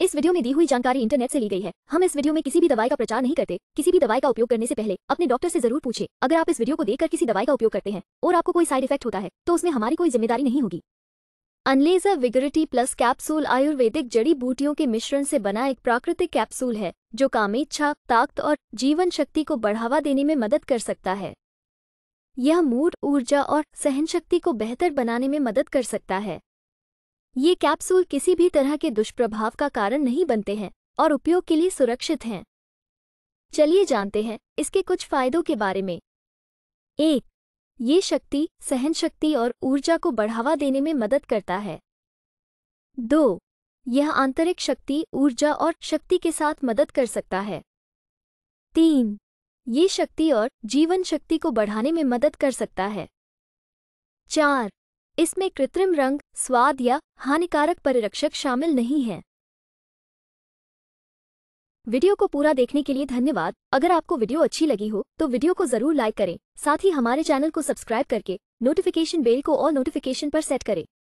इस वीडियो में दी हुई जानकारी इंटरनेट से ली गई है हम इस वीडियो में किसी भी दवाई का प्रचार नहीं करते किसी भी दवाई का उपयोग करने से पहले अपने डॉक्टर से जरूर पूछे अगर आप इस वीडियो को देखकर किसी दवाई का उपयोग करते हैं और आपको कोई साइड इफेक्ट होता है तो उसमें हमारी कोई जिम्मेदारी नहीं होगी अनलेजर विगरिटी प्लस कैप्सूल आयुर्वेदिक जड़ी बूटियों के मिश्रण से बना एक प्राकृतिक कैप्सूल है जो कामेच्छा ताकत और जीवन शक्ति को बढ़ावा देने में मदद कर सकता है यह मूड ऊर्जा और सहनशक्ति को बेहतर बनाने में मदद कर सकता है ये कैप्सूल किसी भी तरह के दुष्प्रभाव का कारण नहीं बनते हैं और उपयोग के लिए सुरक्षित हैं चलिए जानते हैं इसके कुछ फायदों के बारे में एक ये शक्ति सहन शक्ति और ऊर्जा को बढ़ावा देने में मदद करता है दो यह आंतरिक शक्ति ऊर्जा और शक्ति के साथ मदद कर सकता है तीन ये शक्ति और जीवन शक्ति को बढ़ाने में मदद कर सकता है चार इसमें कृत्रिम रंग स्वाद या हानिकारक परिरक्षक शामिल नहीं हैं वीडियो को पूरा देखने के लिए धन्यवाद अगर आपको वीडियो अच्छी लगी हो तो वीडियो को जरूर लाइक करें साथ ही हमारे चैनल को सब्सक्राइब करके नोटिफिकेशन बेल को और नोटिफिकेशन पर सेट करें